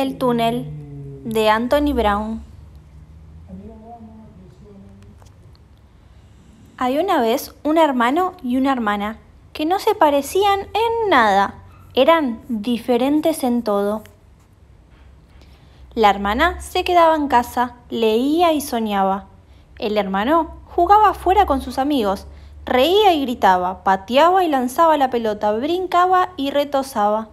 El túnel de Anthony Brown. Hay una vez un hermano y una hermana que no se parecían en nada, eran diferentes en todo. La hermana se quedaba en casa, leía y soñaba. El hermano jugaba afuera con sus amigos, reía y gritaba, pateaba y lanzaba la pelota, brincaba y retosaba.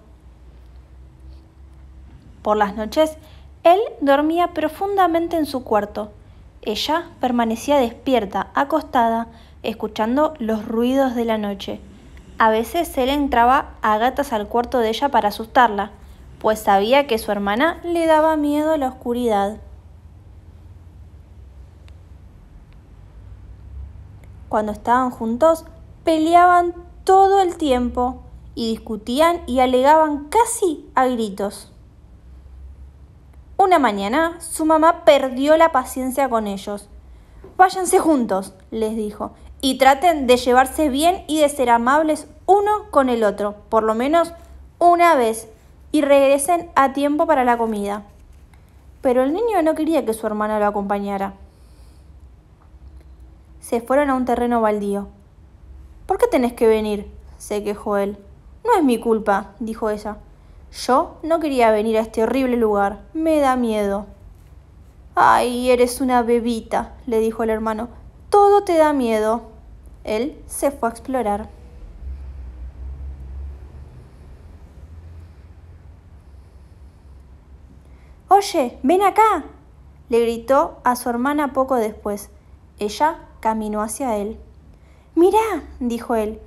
Por las noches, él dormía profundamente en su cuarto. Ella permanecía despierta, acostada, escuchando los ruidos de la noche. A veces él entraba a gatas al cuarto de ella para asustarla, pues sabía que su hermana le daba miedo a la oscuridad. Cuando estaban juntos, peleaban todo el tiempo y discutían y alegaban casi a gritos. Una mañana su mamá perdió la paciencia con ellos. Váyanse juntos, les dijo, y traten de llevarse bien y de ser amables uno con el otro, por lo menos una vez, y regresen a tiempo para la comida. Pero el niño no quería que su hermana lo acompañara. Se fueron a un terreno baldío. ¿Por qué tenés que venir? se quejó él. No es mi culpa, dijo ella. Yo no quería venir a este horrible lugar. Me da miedo. Ay, eres una bebita, le dijo el hermano. Todo te da miedo. Él se fue a explorar. Oye, ven acá, le gritó a su hermana poco después. Ella caminó hacia él. Mirá, dijo él,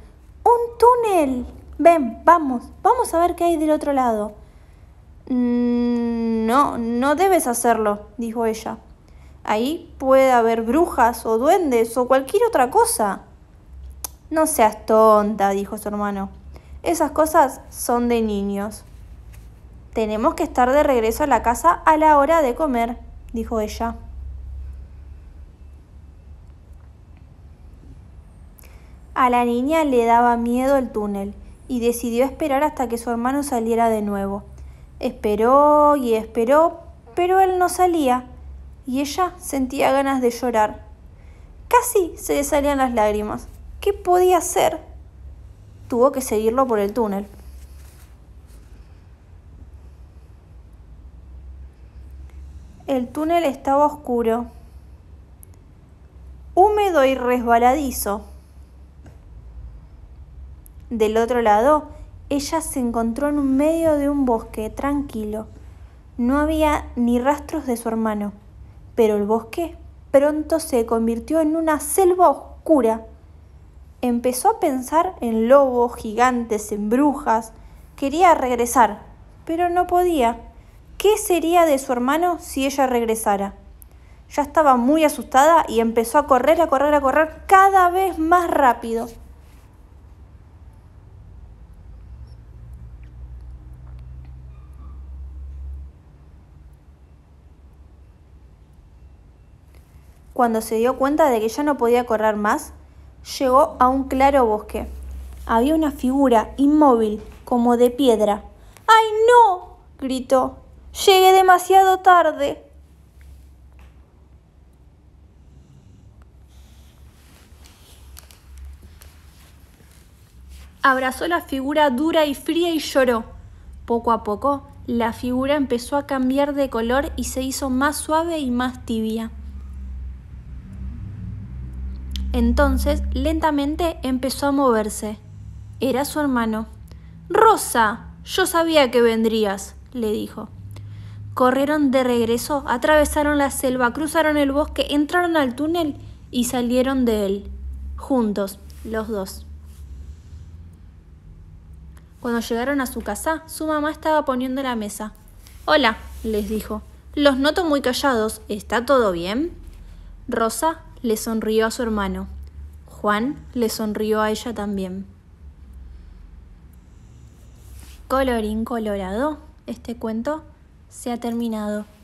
un túnel ven, vamos, vamos a ver qué hay del otro lado. Mm, no, no debes hacerlo, dijo ella. Ahí puede haber brujas o duendes o cualquier otra cosa. No seas tonta, dijo su hermano. Esas cosas son de niños. Tenemos que estar de regreso a la casa a la hora de comer, dijo ella. A la niña le daba miedo el túnel y decidió esperar hasta que su hermano saliera de nuevo. Esperó y esperó, pero él no salía, y ella sentía ganas de llorar. Casi se le salían las lágrimas. ¿Qué podía hacer? Tuvo que seguirlo por el túnel. El túnel estaba oscuro, húmedo y resbaladizo. Del otro lado, ella se encontró en un medio de un bosque tranquilo. No había ni rastros de su hermano, pero el bosque pronto se convirtió en una selva oscura. Empezó a pensar en lobos, gigantes, en brujas. Quería regresar, pero no podía. ¿Qué sería de su hermano si ella regresara? Ya estaba muy asustada y empezó a correr, a correr, a correr cada vez más rápido. cuando se dio cuenta de que ya no podía correr más, llegó a un claro bosque. Había una figura inmóvil, como de piedra. ¡Ay, no! gritó. Llegué demasiado tarde. Abrazó la figura dura y fría y lloró. Poco a poco, la figura empezó a cambiar de color y se hizo más suave y más tibia. Entonces lentamente empezó a moverse. Era su hermano. Rosa, yo sabía que vendrías, le dijo. Corrieron de regreso, atravesaron la selva, cruzaron el bosque, entraron al túnel y salieron de él, juntos, los dos. Cuando llegaron a su casa, su mamá estaba poniendo la mesa. Hola, les dijo. Los noto muy callados. ¿Está todo bien? Rosa le sonrió a su hermano. Juan le sonrió a ella también. Colorín colorado, este cuento se ha terminado.